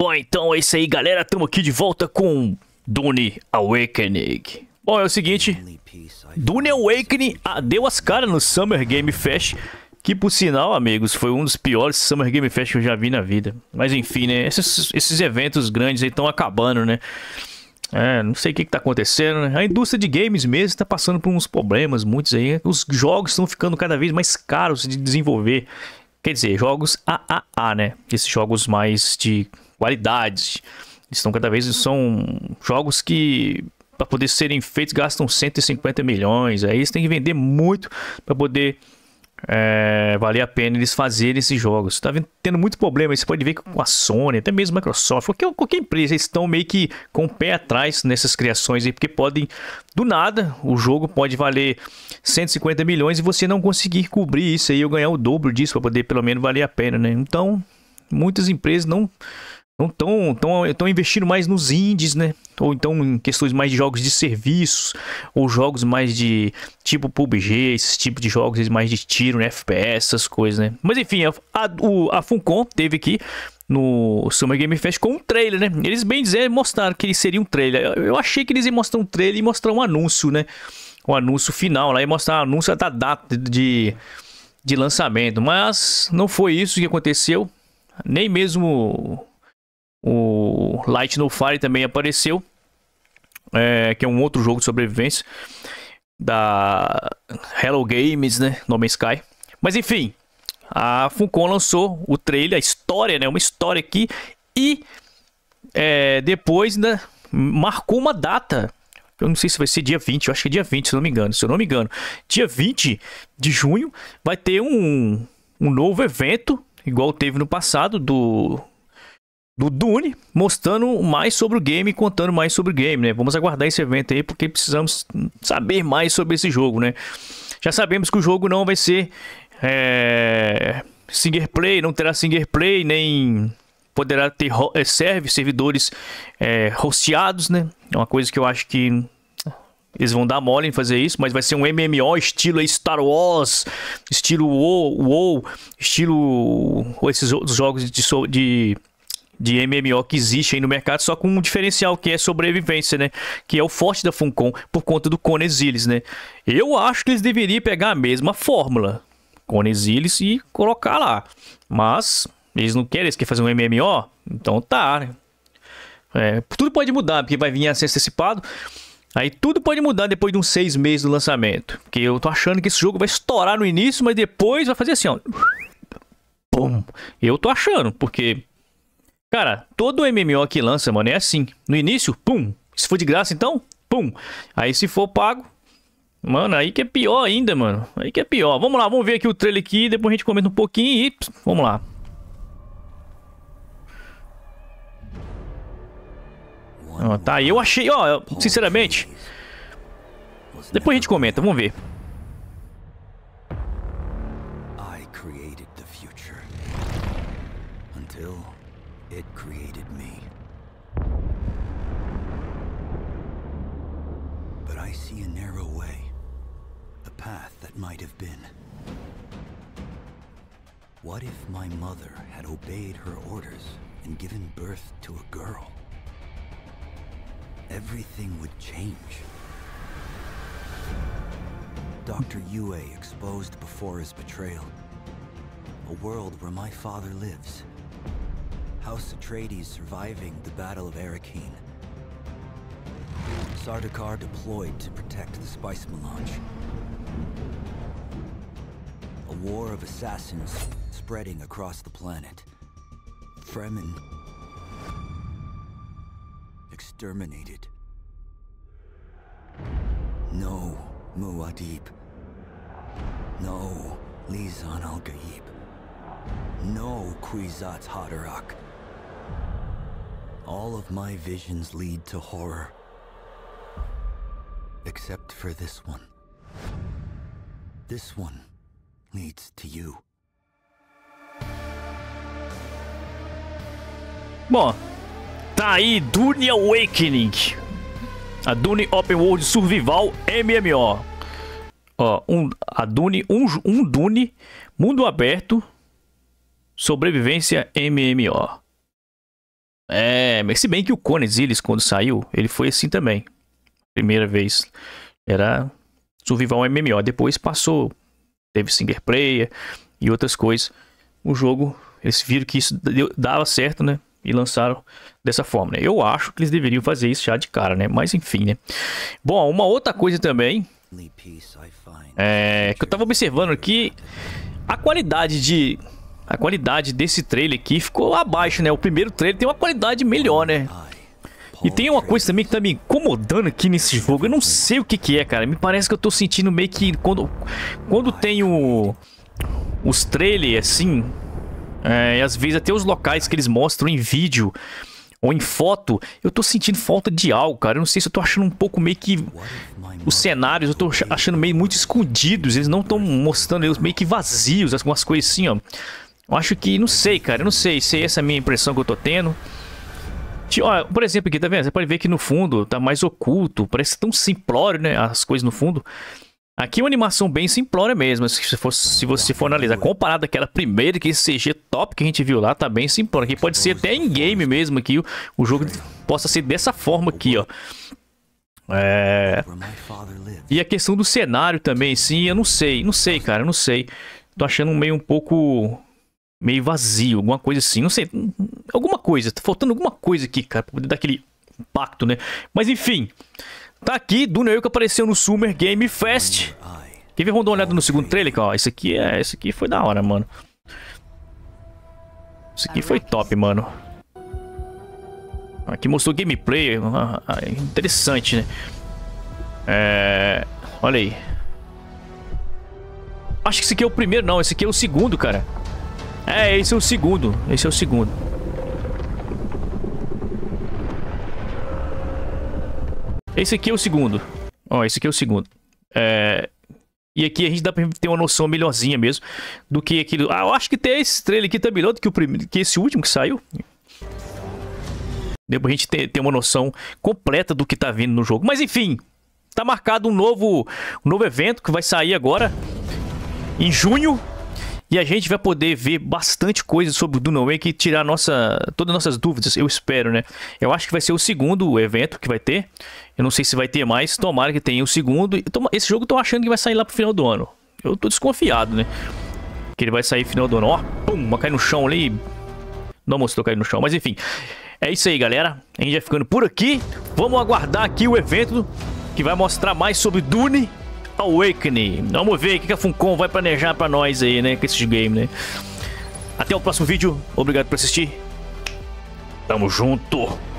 Bom, então é isso aí, galera. Tamo aqui de volta com Dune Awakening. Bom, é o seguinte. Dune Awakening ah, deu as caras no Summer Game Fest. Que, por sinal, amigos, foi um dos piores Summer Game Fest que eu já vi na vida. Mas, enfim, né? Esses, esses eventos grandes aí estão acabando, né? É, não sei o que, que tá acontecendo, né? A indústria de games mesmo tá passando por uns problemas, muitos aí. Os jogos estão ficando cada vez mais caros de desenvolver. Quer dizer, jogos AAA, né? Esses jogos mais de qualidade. Estão cada vez são jogos que para poder serem feitos gastam 150 milhões. Aí eles têm que vender muito para poder é, valer a pena eles fazerem esses jogos. Tá vendo, tendo muito problema, você pode ver que com a Sony, até mesmo a Microsoft, qualquer, qualquer empresa, eles estão meio que com o pé atrás nessas criações aí, porque podem, do nada, o jogo pode valer 150 milhões e você não conseguir cobrir isso aí ou ganhar o dobro disso para poder pelo menos valer a pena, né? Então, muitas empresas não então estão investindo mais nos indies, né? Ou então em questões mais de jogos de serviços, ou jogos mais de tipo PUBG, esses tipos de jogos mais de tiro, né? FPS, essas coisas, né? Mas enfim, a, a, a Funcom teve aqui no Summer Game Fest com um trailer, né? Eles bem dizer mostraram que ele seria um trailer. Eu achei que eles iam mostrar um trailer e mostrar um anúncio, né? O um anúncio final lá e mostrar o um anúncio da data de, de lançamento. Mas não foi isso que aconteceu. Nem mesmo o Light No Fire também apareceu, é, que é um outro jogo de sobrevivência da Hello Games, né? No Man's Sky. Mas enfim, a Funcom lançou o trailer, a história, né? Uma história aqui e é, depois né, marcou uma data. Eu não sei se vai ser dia 20, eu acho que é dia 20, se não me engano. Se eu não me engano, dia 20 de junho vai ter um, um novo evento, igual teve no passado, do do Dune, mostrando mais sobre o game contando mais sobre o game, né? Vamos aguardar esse evento aí porque precisamos saber mais sobre esse jogo, né? Já sabemos que o jogo não vai ser é, single play, não terá single play, nem poderá ter é, serve, servidores é, né? É uma coisa que eu acho que eles vão dar mole em fazer isso, mas vai ser um MMO estilo Star Wars, estilo WoW, WoW estilo esses outros jogos de, de de MMO que existe aí no mercado, só com um diferencial que é sobrevivência, né? Que é o forte da Funcom por conta do Conan né? Eu acho que eles deveriam pegar a mesma fórmula, Conan e colocar lá. Mas eles não querem, eles querem fazer um MMO, então tá, né? É, tudo pode mudar, porque vai vir acesso antecipado. Aí tudo pode mudar depois de uns seis meses do lançamento. Porque eu tô achando que esse jogo vai estourar no início, mas depois vai fazer assim, ó. Pum. eu tô achando, porque Cara, todo MMO que lança, mano, é assim. No início, pum. Se for de graça, então, pum. Aí se for pago, mano, aí que é pior ainda, mano. Aí que é pior. Vamos lá, vamos ver aqui o trailer aqui, depois a gente comenta um pouquinho e vamos lá. tá, eu achei, ó, sinceramente, depois a gente comenta, vamos ver. It created me. But I see a narrow way. A path that might have been. What if my mother had obeyed her orders and given birth to a girl? Everything would change. Dr. Yue exposed before his betrayal. A world where my father lives House Atreides surviving the Battle of Arakeen. Sardaukar deployed to protect the Spice Melange. A war of assassins spreading across the planet. Fremen exterminated. No Muad'Dib. No Lizan al-Gaib. No Kwisatz Haderach. All of my visions lead to horror. Except for this one. This one leads to you. Bom, tá aí Dune Awakening. A Dune Open World Survival MMO. Ó, um, a Dune, um, um Dune, mundo aberto, sobrevivência MMO. É, mas se bem que o Conesilis quando saiu, ele foi assim também. Primeira vez era Survival MMO. Depois passou, teve Singer Player e outras coisas. O jogo, eles viram que isso dava certo, né? E lançaram dessa forma, né? Eu acho que eles deveriam fazer isso já de cara, né? Mas enfim, né? Bom, uma outra coisa também é, que eu tava observando aqui, a qualidade de a qualidade desse trailer aqui ficou abaixo, né? O primeiro trailer tem uma qualidade melhor, né? E tem uma coisa também que tá me incomodando aqui nesse jogo. Eu não sei o que que é, cara. Me parece que eu tô sentindo meio que quando quando tem o, os trailers assim, é, e às vezes até os locais que eles mostram em vídeo ou em foto, eu tô sentindo falta de algo, cara. Eu não sei se eu tô achando um pouco meio que os cenários eu tô achando meio muito escondidos, eles não estão mostrando eles meio que vazios, algumas coisas assim, ó. Eu acho que, não sei, cara, eu não sei se essa a minha impressão que eu tô tendo. por exemplo, aqui, tá vendo? Você pode ver que no fundo tá mais oculto, parece tão simplório, né? As coisas no fundo. Aqui é uma animação bem simplória mesmo, se, for, se você for analisar. Comparado àquela primeira, que esse CG top que a gente viu lá, tá bem simplório. Aqui pode ser até em game mesmo, que o, o jogo possa ser dessa forma aqui, ó. É... E a questão do cenário também, sim, eu não sei, não sei, cara, eu não sei. Tô achando meio um pouco meio vazio, alguma coisa assim, não sei, alguma coisa, tá faltando alguma coisa aqui, cara, pra poder dar aquele impacto, né? Mas enfim, tá aqui do Neo que apareceu no Summer Game Fest. Quer ver, vamos dar uma olhada no segundo trailer, cara, ó, esse aqui é, esse aqui foi da hora, mano. Isso aqui foi top, mano. Aqui mostrou gameplay, ah, ah, interessante, né? É... Olha aí. Acho que esse aqui é o primeiro, não, esse aqui é o segundo, cara. É, esse é o segundo. Esse é o segundo. Esse aqui é o segundo. Ó, esse aqui é o segundo. É... E aqui a gente dá pra ter uma noção melhorzinha mesmo do que aquele... Ah, eu acho que tem esse trailer aqui tá melhor do que, o prim... que esse último que saiu. Deu pra gente ter, ter uma noção completa do que tá vindo no jogo. Mas enfim, tá marcado um novo, um novo evento que vai sair agora em junho. E a gente vai poder ver bastante coisa sobre o Dunaway que tirar nossa, todas as nossas dúvidas, eu espero, né? Eu acho que vai ser o segundo evento que vai ter. Eu não sei se vai ter mais, tomara que tenha o segundo. Esse jogo eu tô achando que vai sair lá pro final do ano. Eu tô desconfiado, né? Que ele vai sair final do ano. Ó, pum, cai no chão ali. Não mostrou cair no chão, mas enfim. É isso aí, galera. A gente vai ficando por aqui. Vamos aguardar aqui o evento que vai mostrar mais sobre Dune. Awakening. Vamos ver o que a Funcom vai planejar pra nós aí, né? Com esses games, né? Até o próximo vídeo. Obrigado por assistir. Tamo junto.